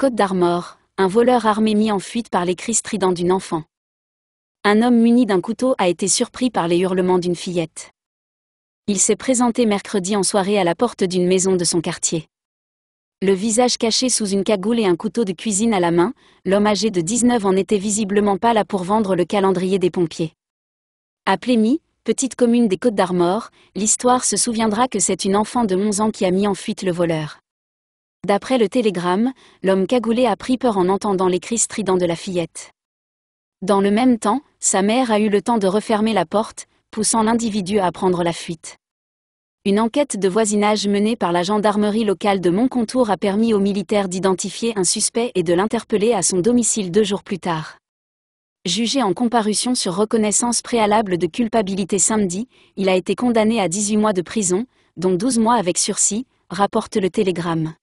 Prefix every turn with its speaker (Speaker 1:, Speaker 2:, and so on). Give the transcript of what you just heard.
Speaker 1: Côte d'Armor, un voleur armé mis en fuite par les cris stridents d'une enfant. Un homme muni d'un couteau a été surpris par les hurlements d'une fillette. Il s'est présenté mercredi en soirée à la porte d'une maison de son quartier. Le visage caché sous une cagoule et un couteau de cuisine à la main, l'homme âgé de 19 en était visiblement pas là pour vendre le calendrier des pompiers. À Plémy, petite commune des Côtes d'Armor, l'histoire se souviendra que c'est une enfant de 11 ans qui a mis en fuite le voleur. D'après le télégramme, l'homme cagoulé a pris peur en entendant les cris stridents de la fillette. Dans le même temps, sa mère a eu le temps de refermer la porte, poussant l'individu à prendre la fuite. Une enquête de voisinage menée par la gendarmerie locale de Montcontour a permis aux militaires d'identifier un suspect et de l'interpeller à son domicile deux jours plus tard. Jugé en comparution sur reconnaissance préalable de culpabilité samedi, il a été condamné à 18 mois de prison, dont 12 mois avec sursis, rapporte le Télégramme.